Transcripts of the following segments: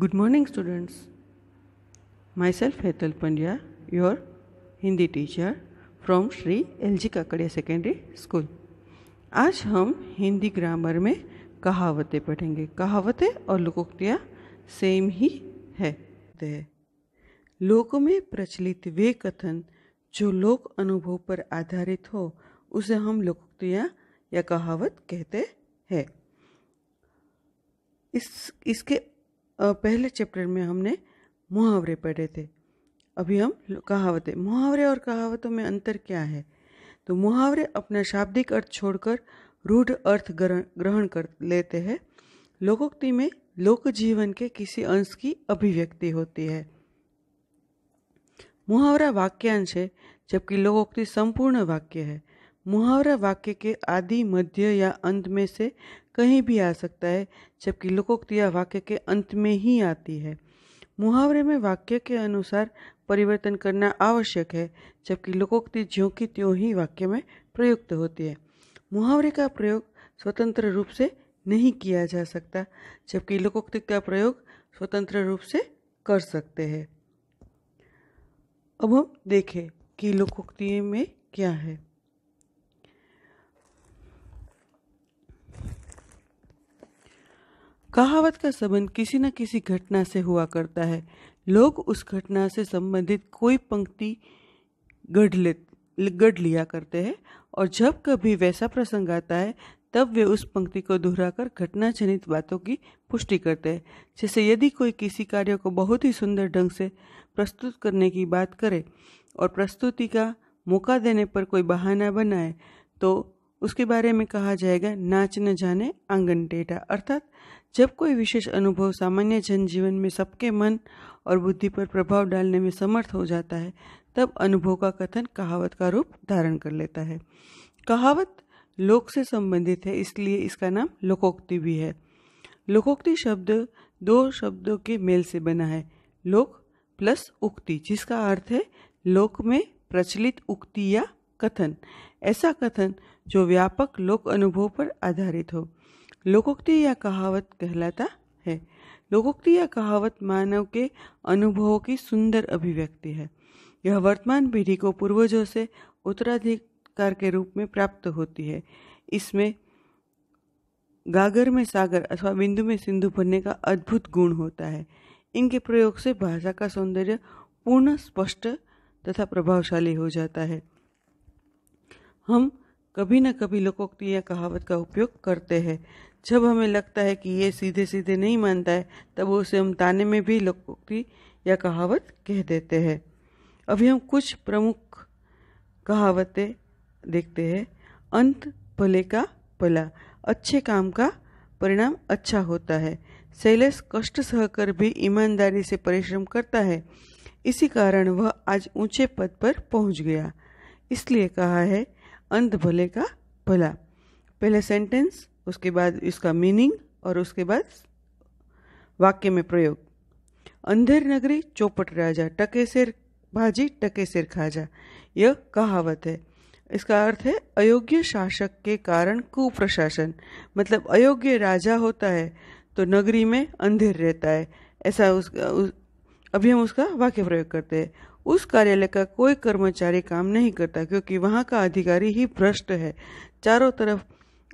good morning students myself Hetal Pandya your Hindi teacher from Shri L G Kakadiya secondary school आज हम Hindi grammar में कहावतें पढ़ेंगे कहावतें और लोकोक्तियाँ सेम ही है लोक में प्रचलित वे कथन जो लोक अनुभव पर आधारित हो उसे हम लोकोक्तियाँ या कहावत कहते हैं इस इसके पहले चैप्टर में हमने मुहावरे पढ़े थे अभी हम कहावतें मुहावरे और कहावतों में अंतर क्या है तो मुहावरे अपना शाब्दिक अर्थ छोड़कर रूढ़ अर्थ ग्रहण कर लेते हैं लोकोक्ति में लोक जीवन के किसी अंश की अभिव्यक्ति होती है मुहावरा वाक्यांश है जबकि लोकोक्ति संपूर्ण वाक्य है मुहावरा वाक्य के आदि मध्य या अंत में से कहीं भी आ सकता है जबकि लोकोक्तिया वाक्य के अंत में ही आती है मुहावरे में वाक्य के अनुसार परिवर्तन करना आवश्यक है जबकि लोकोक्ति ज्यों की त्यों ही वाक्य में प्रयुक्त होती है मुहावरे का प्रयोग स्वतंत्र रूप से नहीं किया जा सकता जबकि लोकोक्ति का प्रयोग स्वतंत्र रूप से कर सकते हैं अब हम देखें कि लोकोक्ति में क्या है कहावत का संबंध किसी न किसी घटना से हुआ करता है लोग उस घटना से संबंधित कोई पंक्ति गढ़ गढ़ लिया करते हैं और जब कभी वैसा प्रसंग आता है तब वे उस पंक्ति को दोहराकर घटना जनित बातों की पुष्टि करते हैं जैसे यदि कोई किसी कार्य को बहुत ही सुंदर ढंग से प्रस्तुत करने की बात करे और प्रस्तुति का मौका देने पर कोई बहाना बनाए तो उसके बारे में कहा जाएगा नाच न जाने आंगन टेटा अर्थात जब कोई विशेष अनुभव सामान्य जनजीवन में सबके मन और बुद्धि पर प्रभाव डालने में समर्थ हो जाता है तब अनुभव का कथन कहावत का रूप धारण कर लेता है कहावत लोक से संबंधित है इसलिए इसका नाम लोकोक्ति भी है लोकोक्ति शब्द दो शब्दों के मेल से बना है लोक प्लस उक्ति जिसका अर्थ है लोक में प्रचलित उक्ति या कथन ऐसा कथन जो व्यापक लोक अनुभव पर आधारित हो लोकोक्ति या कहावत कहलाता है लोकोक्ति या कहावत मानव के अनुभवों की सुंदर अभिव्यक्ति है यह वर्तमान पीढ़ी को पूर्वजों से उत्तराधिकार के रूप में प्राप्त होती है इसमें गागर में सागर अथवा बिंदु में सिंधु भरने का अद्भुत गुण होता है इनके प्रयोग से भाषा का सौंदर्य पूर्ण स्पष्ट तथा प्रभावशाली हो जाता है हम कभी न कभी लोकोक्ति या कहावत का उपयोग करते हैं जब हमें लगता है कि ये सीधे सीधे नहीं मानता है तब उसे हम ताने में भी लोकोक्ति या कहावत कह देते हैं अभी हम कुछ प्रमुख कहावतें देखते हैं अंत भले का भला अच्छे काम का परिणाम अच्छा होता है सैलस कष्ट सहकर भी ईमानदारी से परिश्रम करता है इसी कारण वह आज ऊंचे पद पर पहुंच गया इसलिए कहा है अंत भले का भला पहले सेंटेंस उसके बाद इसका मीनिंग और उसके बाद वाक्य में प्रयोग अंधेर नगरी चौपट राजा टके सिर भाजी टके सिर खाजा यह कहावत है इसका अर्थ है अयोग्य शासक के कारण कुप्रशासन मतलब अयोग्य राजा होता है तो नगरी में अंधेर रहता है ऐसा उस, उस अभी हम उसका वाक्य प्रयोग करते हैं उस कार्यालय का कोई कर्मचारी काम नहीं करता क्योंकि वहाँ का अधिकारी ही भ्रष्ट है चारों तरफ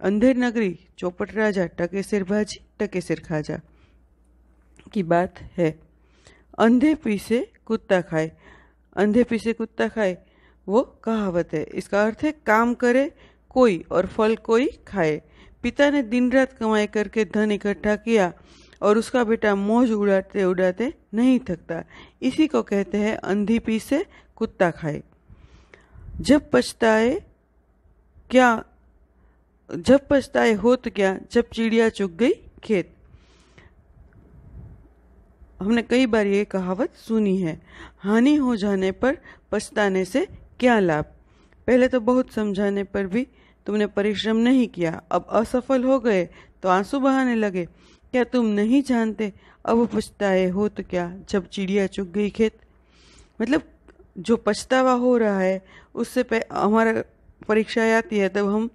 अंधेर नगरी चौपट राजा टके सिर भाजी टके सिर खाजा की बात है अंधे पीसे कुत्ता खाए अंधे पीसे कुत्ता खाए वो कहावत है इसका अर्थ है काम करे कोई और फल कोई खाए पिता ने दिन रात कमाई करके धन इकट्ठा किया और उसका बेटा मोज उड़ाते उड़ाते नहीं थकता इसी को कहते हैं अंधी पी से कुत्ता खाए जब पछताए क्या जब पछताए हो तो क्या जब चिड़िया चुग गई खेत हमने कई बार ये कहावत सुनी है हानि हो जाने पर पछताने से क्या लाभ पहले तो बहुत समझाने पर भी तुमने परिश्रम नहीं किया अब असफल हो गए तो आंसू बहाने लगे क्या तुम नहीं जानते अब पछताए हो तो क्या जब चिड़िया चुग गई खेत मतलब जो पछतावा हो रहा है उससे हमारा परीक्षा आती है तब हम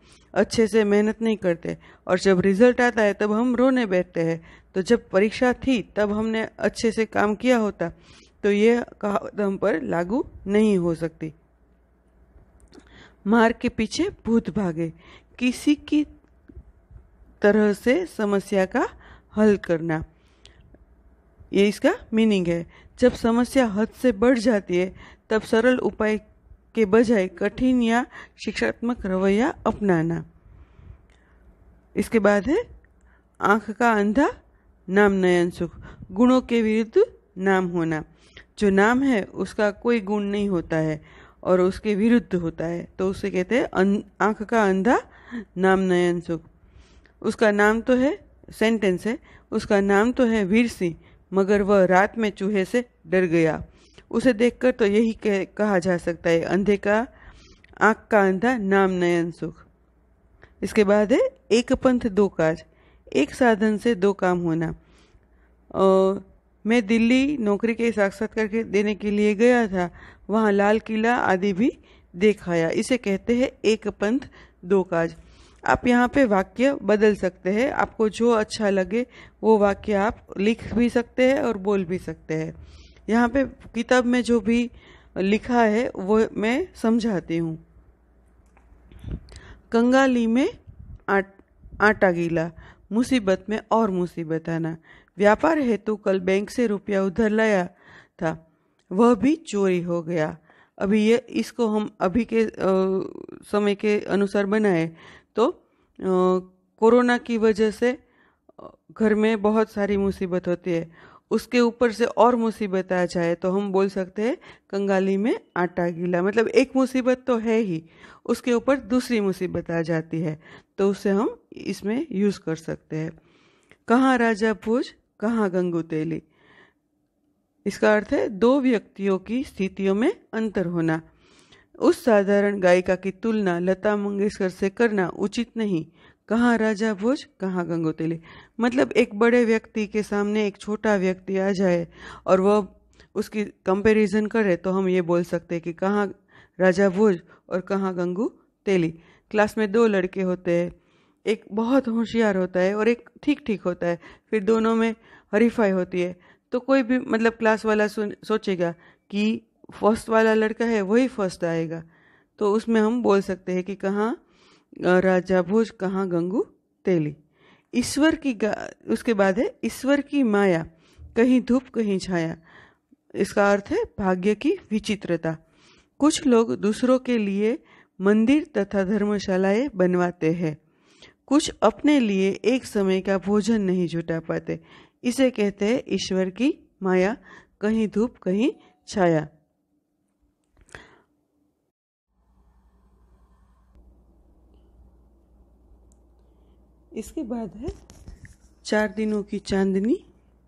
अच्छे से मेहनत नहीं करते और जब रिजल्ट आता है तब हम रोने बैठते हैं तो जब परीक्षा थी तब हमने अच्छे से काम किया होता तो ये कहावत हम पर लागू नहीं हो सकती मार के पीछे भूत भागे किसी की तरह से समस्या का हल करना ये इसका मीनिंग है जब समस्या हद से बढ़ जाती है तब सरल उपाय के बजाय कठिन या शिक्षात्मक रवैया अपनाना इसके बाद है आंख का अंधा नाम नयन सुख गुणों के विरुद्ध नाम होना जो नाम है उसका कोई गुण नहीं होता है और उसके विरुद्ध होता है तो उसे कहते हैं अं-, आंख का अंधा नाम नयन सुख उसका नाम तो है सेंटेंस है उसका नाम तो है वीर सिंह मगर वह रात में चूहे से डर गया उसे देखकर तो यही कह, कहा जा सकता है अंधे का आँख का अंधा नाम नयन सुख इसके बाद है एक पंथ दो काज एक साधन से दो काम होना आ, मैं दिल्ली नौकरी के साक्षात्कार के देने के लिए गया था वहाँ लाल किला आदि भी देखाया इसे कहते हैं एक पंथ दो काज आप यहाँ पे वाक्य बदल सकते हैं आपको जो अच्छा लगे वो वाक्य आप लिख भी सकते हैं और बोल भी सकते हैं यहाँ पे किताब में जो भी लिखा है वो मैं समझाती हूँ कंगाली में आट, आटा गीला मुसीबत में और मुसीबत आना व्यापार हेतु कल बैंक से रुपया उधर लाया था वह भी चोरी हो गया अभी ये इसको हम अभी के आ, समय के अनुसार बनाए तो कोरोना की वजह से घर में बहुत सारी मुसीबत होती है उसके ऊपर से और मुसीबत आ जाए तो हम बोल सकते हैं कंगाली में आटा गीला मतलब एक मुसीबत तो है ही उसके ऊपर दूसरी मुसीबत आ जाती है तो उसे हम इसमें यूज़ कर सकते हैं कहाँ राजा भोज कहाँ गंगू तेली इसका अर्थ है दो व्यक्तियों की स्थितियों में अंतर होना उस साधारण गायिका की तुलना लता मंगेशकर से करना उचित नहीं कहाँ राजा भोज कहाँ गंगोतेले मतलब एक बड़े व्यक्ति के सामने एक छोटा व्यक्ति आ जाए और वह उसकी कंपैरिजन करे तो हम ये बोल सकते हैं कि कहाँ राजा भोज और कहाँ गंगू तेली क्लास में दो लड़के होते हैं एक बहुत होशियार होता है और एक ठीक ठीक होता है फिर दोनों में हरीफाई होती है तो कोई भी मतलब क्लास वाला सोचेगा कि फर्स्ट वाला लड़का है वही फर्स्ट आएगा तो उसमें हम बोल सकते हैं कि कहाँ राजा भोज कहाँ गंगू तेली ईश्वर की उसके बाद है ईश्वर की माया कहीं धूप कहीं छाया इसका अर्थ है भाग्य की विचित्रता कुछ लोग दूसरों के लिए मंदिर तथा धर्मशालाएं बनवाते हैं कुछ अपने लिए एक समय का भोजन नहीं जुटा पाते इसे कहते हैं ईश्वर की माया कहीं धूप कहीं छाया इसके बाद है चार दिनों की चांदनी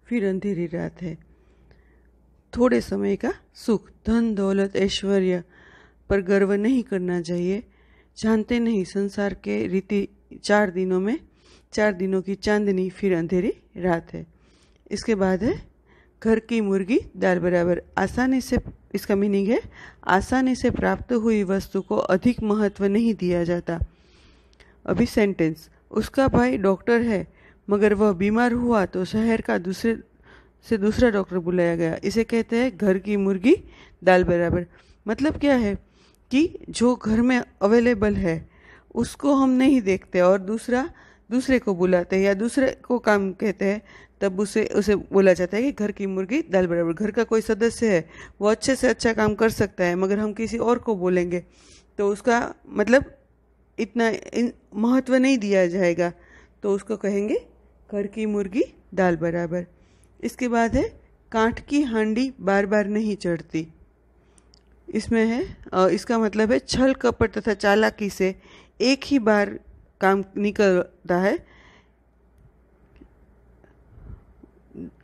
फिर अंधेरी रात है थोड़े समय का सुख धन दौलत ऐश्वर्य पर गर्व नहीं करना चाहिए जानते नहीं संसार के रीति चार दिनों में चार दिनों की चांदनी फिर अंधेरी रात है इसके बाद है घर की मुर्गी दाल बराबर आसानी से इसका मीनिंग है आसानी से प्राप्त हुई वस्तु को अधिक महत्व नहीं दिया जाता अभी सेंटेंस उसका भाई डॉक्टर है मगर वह बीमार हुआ तो शहर का दूसरे से दूसरा डॉक्टर बुलाया गया इसे कहते हैं घर की मुर्गी दाल बराबर मतलब क्या है कि जो घर में अवेलेबल है उसको हम नहीं देखते और दूसरा दूसरे को बुलाते हैं या दूसरे को काम कहते हैं तब उसे उसे बोला जाता है कि घर की मुर्गी दाल बराबर घर का कोई सदस्य है वो अच्छे से अच्छा काम कर सकता है मगर हम किसी और को बोलेंगे तो उसका मतलब इतना महत्व नहीं दिया जाएगा तो उसको कहेंगे घर की मुर्गी दाल बराबर इसके बाद है कांठ की हांडी बार बार नहीं चढ़ती इसमें है और इसका मतलब है छल कपट तथा चालाकी से एक ही बार काम निकलता है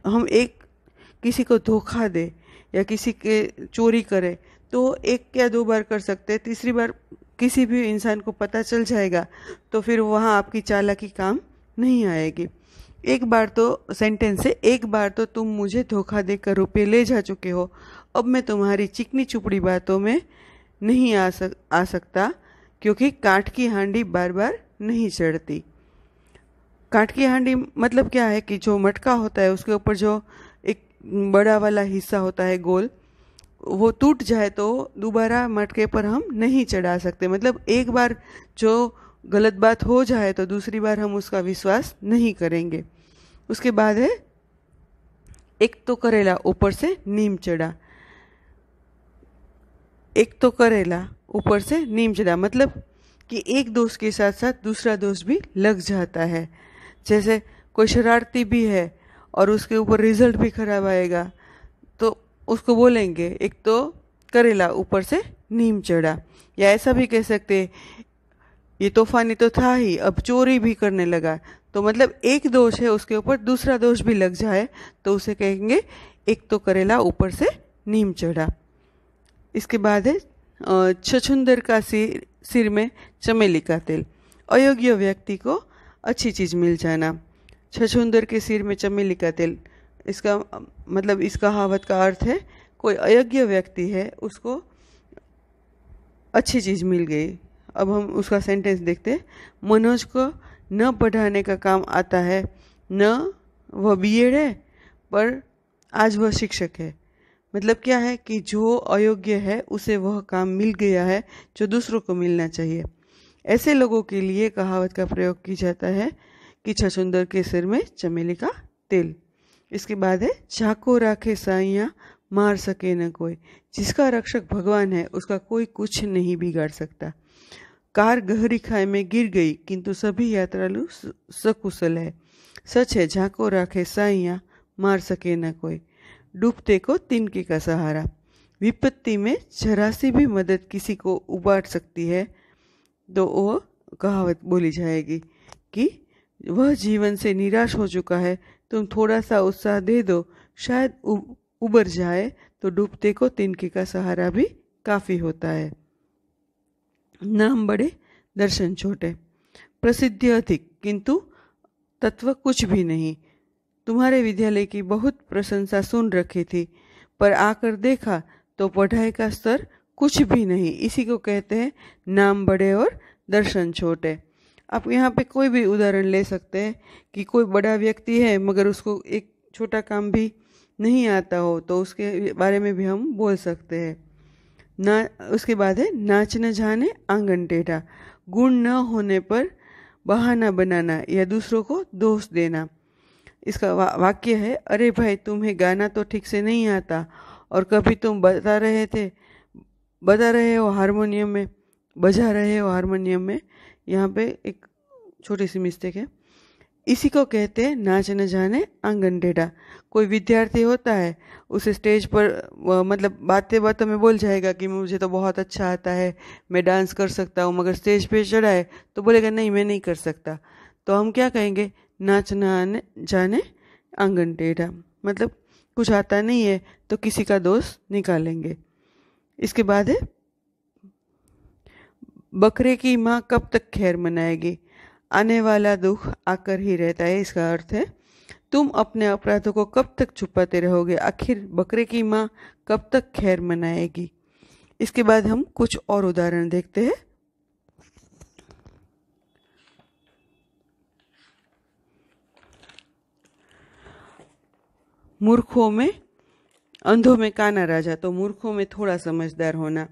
हम एक किसी को धोखा दे या किसी के चोरी करें तो एक या दो बार कर सकते हैं तीसरी बार किसी भी इंसान को पता चल जाएगा तो फिर वहाँ आपकी चालाकी काम नहीं आएगी एक बार तो सेंटेंस है एक बार तो तुम मुझे धोखा देकर रुपये ले जा चुके हो अब मैं तुम्हारी चिकनी चुपड़ी बातों में नहीं आ सक आ सकता क्योंकि काट की हांडी बार बार नहीं चढ़ती काट की हांडी मतलब क्या है कि जो मटका होता है उसके ऊपर जो एक बड़ा वाला हिस्सा होता है गोल वो टूट जाए तो दोबारा मटके पर हम नहीं चढ़ा सकते मतलब एक बार जो गलत बात हो जाए तो दूसरी बार हम उसका विश्वास नहीं करेंगे उसके बाद है एक तो करेला ऊपर से नीम चढ़ा एक तो करेला ऊपर से नीम चढ़ा मतलब कि एक दोष के साथ साथ दूसरा दोष भी लग जाता है जैसे कोई शरारती भी है और उसके ऊपर रिजल्ट भी खराब आएगा उसको बोलेंगे एक तो करेला ऊपर से नीम चढ़ा या ऐसा भी कह सकते ये तूफानी तो था ही अब चोरी भी करने लगा तो मतलब एक दोष है उसके ऊपर दूसरा दोष भी लग जाए तो उसे कहेंगे एक तो करेला ऊपर से नीम चढ़ा इसके बाद है छछुंदर का सिर सिर में चमेली का तेल अयोग्य व्यक्ति को अच्छी चीज़ मिल जाना छछुंदर के सिर में चमेली का तेल इसका मतलब इस कहावत का अर्थ है कोई अयज्ञ व्यक्ति है उसको अच्छी चीज़ मिल गई अब हम उसका सेंटेंस देखते मनोज को न पढ़ाने का काम आता है न वह बी एड है पर आज वह शिक्षक है मतलब क्या है कि जो अयोग्य है उसे वह काम मिल गया है जो दूसरों को मिलना चाहिए ऐसे लोगों के लिए कहावत का प्रयोग किया जाता है कि छछुंदर के सिर में चमेली का तेल इसके बाद है चाको राखे साइया मार सके न कोई जिसका रक्षक भगवान है उसका कोई कुछ नहीं बिगाड़ सकता कार गहरी खाई में गिर गई किंतु सभी यात्रालु सकुशल है सच है झाको राखे साइया मार सके न कोई डूबते को तिनके का सहारा विपत्ति में जरा सी भी मदद किसी को उबार सकती है तो वह कहावत बोली जाएगी कि वह जीवन से निराश हो चुका है तुम थोड़ा सा उत्साह दे दो शायद उबर जाए तो डूबते को तिनके का सहारा भी काफ़ी होता है नाम बड़े दर्शन छोटे प्रसिद्धि अधिक किंतु तत्व कुछ भी नहीं तुम्हारे विद्यालय की बहुत प्रशंसा सुन रखी थी पर आकर देखा तो पढ़ाई का स्तर कुछ भी नहीं इसी को कहते हैं नाम बड़े और दर्शन छोटे आप यहाँ पे कोई भी उदाहरण ले सकते हैं कि कोई बड़ा व्यक्ति है मगर उसको एक छोटा काम भी नहीं आता हो तो उसके बारे में भी हम बोल सकते हैं ना उसके बाद है नाच न जाने आंगन टेढ़ा गुण न होने पर बहाना बनाना या दूसरों को दोष देना इसका वा, वाक्य है अरे भाई तुम्हें गाना तो ठीक से नहीं आता और कभी तुम बता रहे थे बता रहे हो हारमोनियम में बजा रहे हो हारमोनियम में यहाँ पे एक छोटी सी मिस्टेक है इसी को कहते हैं नाच न जाने आंगन टेढ़ा कोई विद्यार्थी होता है उसे स्टेज पर मतलब बातें बातों में बोल जाएगा कि मुझे तो बहुत अच्छा आता है मैं डांस कर सकता हूँ मगर स्टेज पे चढ़ा है तो बोलेगा नहीं मैं नहीं कर सकता तो हम क्या कहेंगे नाच न आने जाने आंगन टेढ़ा मतलब कुछ आता नहीं है तो किसी का दोस्त निकालेंगे इसके बाद है बकरे की माँ कब तक खैर मनाएगी आने वाला दुख आकर ही रहता है इसका अर्थ है तुम अपने अपराधों को कब तक छुपाते रहोगे आखिर बकरे की माँ कब तक खैर मनाएगी इसके बाद हम कुछ और उदाहरण देखते हैं मूर्खों में अंधों में काना राजा तो मूर्खों में थोड़ा समझदार होना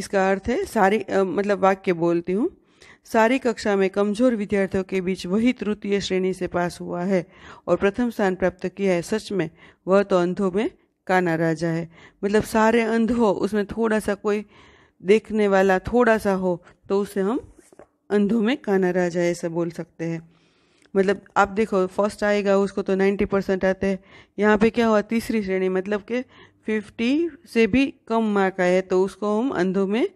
इसका अर्थ है सारी मतलब वाक्य बोलती हूँ सारी कक्षा में कमजोर विद्यार्थियों के बीच वही तृतीय श्रेणी से पास हुआ है और प्रथम स्थान प्राप्त किया है सच में वह तो अंधों में काना राजा है मतलब सारे अंध हो उसमें थोड़ा सा कोई देखने वाला थोड़ा सा हो तो उसे हम अंधों में काना राजा ऐसा बोल सकते हैं मतलब आप देखो फर्स्ट आएगा उसको तो नाइन्टी परसेंट आते हैं यहाँ पे क्या हुआ तीसरी श्रेणी मतलब कि फिफ्टी से भी कम मार्क आए तो उसको हम अंधों में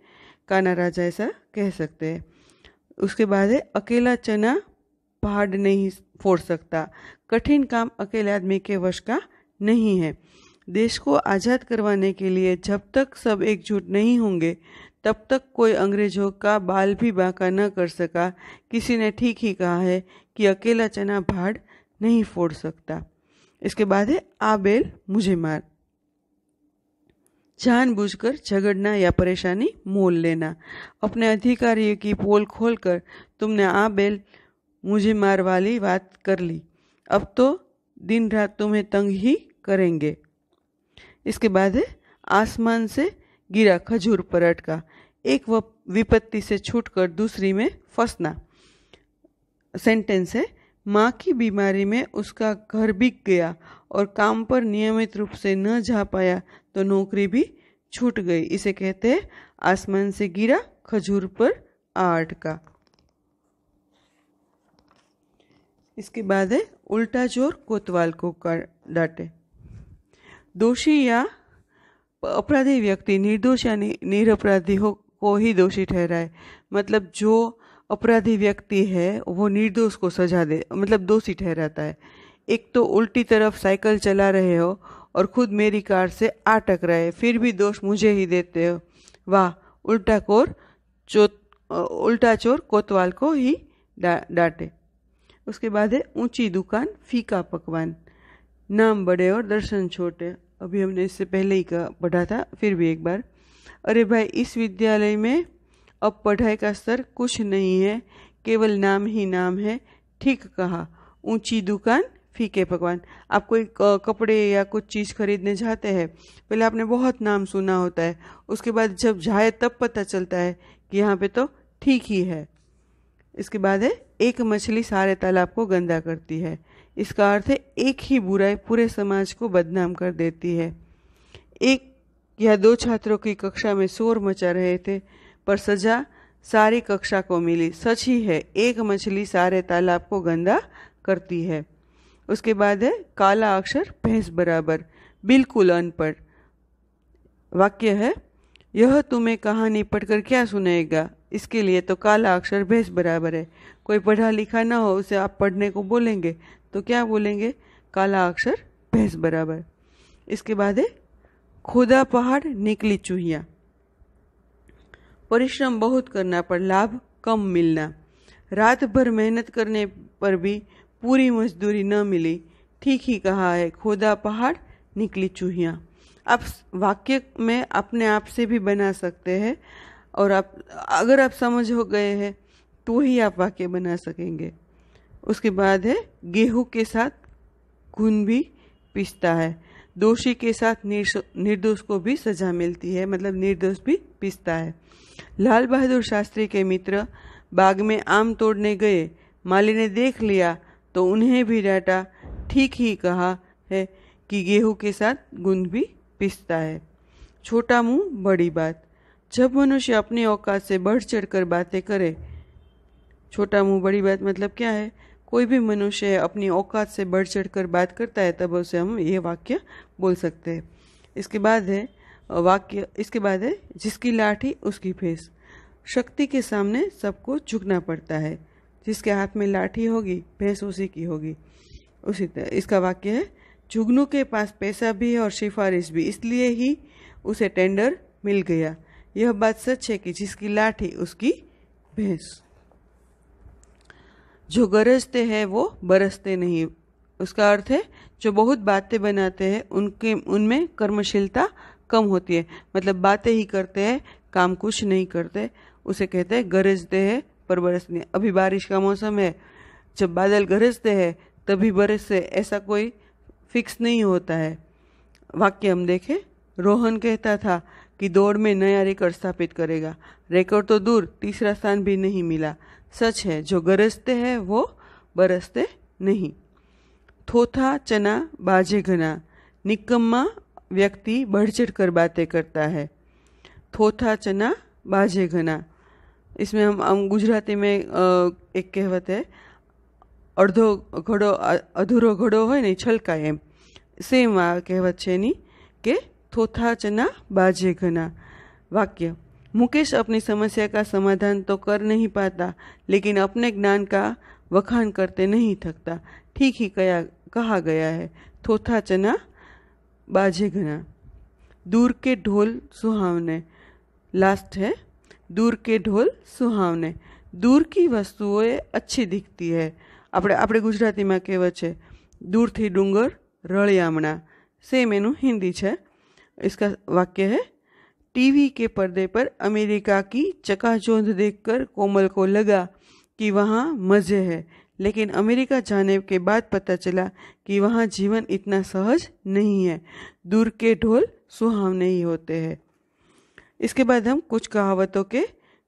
काना राजा ऐसा कह सकते हैं उसके बाद है अकेला चना पहाड़ नहीं फोड़ सकता कठिन काम अकेले आदमी के वश का नहीं है देश को आज़ाद करवाने के लिए जब तक सब एकजुट नहीं होंगे तब तक कोई अंग्रेजों का बाल भी बाका न कर सका किसी ने ठीक ही कहा है कि अकेला चना भाड़ नहीं फोड़ सकता इसके बाद है आबेल मुझे मार जानबूझकर झगड़ना या परेशानी मोल लेना अपने अधिकारियों की पोल खोलकर तुमने आ बेल मुझे मार वाली बात कर ली अब तो दिन रात तुम्हें तंग ही करेंगे इसके बाद है आसमान से गिरा खजूर पर अटका एक विपत्ति से छूटकर दूसरी में फंसना सेंटेंस है माँ की बीमारी में उसका घर बिक गया और काम पर नियमित रूप से न जा पाया तो नौकरी भी छूट गई इसे कहते हैं आसमान से गिरा खजूर पर आ अटका इसके बाद है उल्टा जोर कोतवाल को कर डांटे दोषी या अपराधी व्यक्ति निर्दोष या निरपराधी हो को ही दोषी ठहराए मतलब जो अपराधी व्यक्ति है वो निर्दोष को सजा दे मतलब दोषी ठहराता है एक तो उल्टी तरफ साइकिल चला रहे हो और खुद मेरी कार से आ टकराए फिर भी दोष मुझे ही देते हो वाह उल्टा कोर चो उल्टा चोर कोतवाल को ही डा, डांटे उसके बाद है ऊंची दुकान फीका पकवान नाम बड़े और दर्शन छोटे अभी हमने इससे पहले ही का पढ़ा था फिर भी एक बार अरे भाई इस विद्यालय में अब पढ़ाई का स्तर कुछ नहीं है केवल नाम ही नाम है ठीक कहा ऊंची दुकान फीके पकवान आप कोई कपड़े या कुछ चीज़ खरीदने जाते हैं पहले आपने बहुत नाम सुना होता है उसके बाद जब जाए तब पता चलता है कि यहाँ पे तो ठीक ही है इसके बाद है एक मछली सारे तालाब को गंदा करती है इसका अर्थ है एक ही बुराई पूरे समाज को बदनाम कर देती है एक या दो छात्रों की कक्षा में शोर मचा रहे थे पर सजा सारी कक्षा को मिली सच ही है एक मछली सारे तालाब को गंदा करती है उसके बाद है काला अक्षर भैंस बराबर बिल्कुल अनपढ़ वाक्य है यह तुम्हें कहानी पढ़कर क्या सुनाएगा इसके लिए तो काला अक्षर भैंस बराबर है कोई पढ़ा लिखा ना हो उसे आप पढ़ने को बोलेंगे तो क्या बोलेंगे काला अक्षर भैंस बराबर इसके बाद है खुदा पहाड़ निकली चूहिया परिश्रम बहुत करना पर लाभ कम मिलना रात भर मेहनत करने पर भी पूरी मजदूरी न मिली ठीक ही कहा है खुदा पहाड़ निकली चूहिया आप वाक्य में अपने आप से भी बना सकते हैं और आप अगर आप समझ हो गए हैं तो ही आप वाक्य बना सकेंगे उसके बाद है गेहूं के साथ खून भी पिसता है दोषी के साथ निर्दोष को भी सजा मिलती है मतलब निर्दोष भी पिसता है लाल बहादुर शास्त्री के मित्र बाग में आम तोड़ने गए माली ने देख लिया तो उन्हें भी डांटा ठीक ही कहा है कि गेहूं के साथ गुंद भी पिसता है छोटा मुंह बड़ी बात जब मनुष्य अपनी औकात से बढ़ चढ़ कर बातें करे छोटा मुंह बड़ी बात मतलब क्या है कोई भी मनुष्य अपनी औकात से बढ़ चढ़ कर बात करता है तब उसे हम ये वाक्य बोल सकते हैं इसके बाद है वाक्य इसके बाद है जिसकी लाठी उसकी फेस शक्ति के सामने सबको झुकना पड़ता है जिसके हाथ में लाठी होगी भैंस उसी की होगी उसी तरह इसका वाक्य है जुगनू के पास पैसा भी है और सिफारिश भी इसलिए ही उसे टेंडर मिल गया यह बात सच है कि जिसकी लाठी उसकी भैंस जो गरजते हैं वो बरसते नहीं उसका अर्थ है जो बहुत बातें बनाते हैं उनके उनमें कर्मशीलता कम होती है मतलब बातें ही करते हैं काम कुछ नहीं करते उसे कहते हैं गरजते हैं पर बरसते नहीं अभी बारिश का मौसम है जब बादल गरजते हैं तभी बरसते ऐसा कोई फिक्स नहीं होता है वाक्य हम देखें रोहन कहता था कि दौड़ में नया रिकॉर्ड स्थापित करेगा रिकॉर्ड तो दूर तीसरा स्थान भी नहीं मिला सच है जो गरजते हैं वो बरसते नहीं थोथा चना बाजे घना निकम्मा व्यक्ति बढ़ चढ़ कर बातें करता है थोथा चना बाजे घना इसमें हम हम गुजराती में एक कहवत है अर्धो घड़ो अधूरो घड़ो हो ને છલકાય એમ સેમ આ કહેવત છે એની કે થોથા ચના બાજે ઘના मुकेश अपनी समस्या का समाधान तो कर नहीं पाता लेकिन अपने ज्ञान का वखान करते नहीं थकता ठीक ही कया कहा गया है थोथा चना बाजे घना दूर के ढोल सुहावने लास्ट है दूर के ढोल સુહાવને દૂર કી વસ્તુઓએ અચ્છી દિખતી अपने अपने આપણે ગુજરાતીમાં કહેવત दूर थी डूंगर રળિયામણા सेम एनु हिंदी है इसका वाक्य है टीवी के पर्दे पर अमेरिका की चकाचौंध देखकर कोमल को लगा कि वहाँ मज़े है लेकिन अमेरिका जाने के बाद पता चला कि वहाँ जीवन इतना सहज नहीं है दूर के ढोल सुहावने ही होते हैं इसके बाद हम कुछ कहावतों के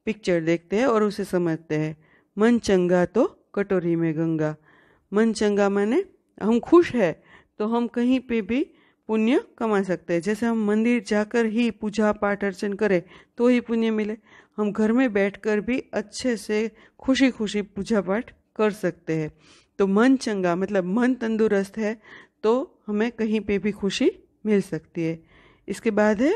पिक्चर देखते हैं और उसे समझते हैं मन चंगा तो कटोरी में गंगा मन चंगा माने हम खुश है तो हम कहीं पे भी पुण्य कमा सकते हैं जैसे हम मंदिर जाकर ही पूजा पाठ अर्चन करें तो ही पुण्य मिले हम घर में बैठकर भी अच्छे से खुशी खुशी पूजा पाठ कर सकते हैं तो मन चंगा मतलब मन तंदुरुस्त है तो हमें कहीं पे भी खुशी मिल सकती है इसके बाद है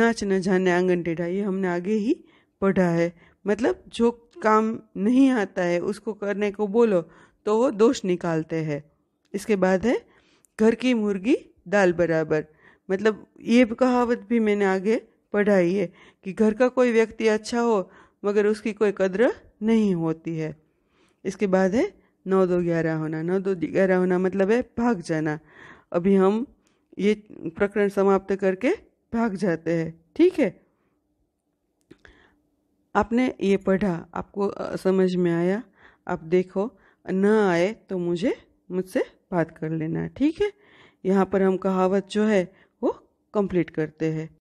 नाच न जाने आंगन टेढ़ा ये हमने आगे ही पढ़ा है मतलब जो काम नहीं आता है उसको करने को बोलो तो वो दोष निकालते हैं इसके बाद है घर की मुर्गी दाल बराबर मतलब ये कहावत भी मैंने आगे पढ़ाई है कि घर का कोई व्यक्ति अच्छा हो मगर उसकी कोई कद्र नहीं होती है इसके बाद है नौ दो ग्यारह होना नौ दो ग्यारह होना मतलब है भाग जाना अभी हम ये प्रकरण समाप्त करके भाग जाते हैं ठीक है आपने ये पढ़ा आपको समझ में आया आप देखो न आए तो मुझे मुझसे बात कर लेना ठीक है यहाँ पर हम कहावत जो है वो कंप्लीट करते हैं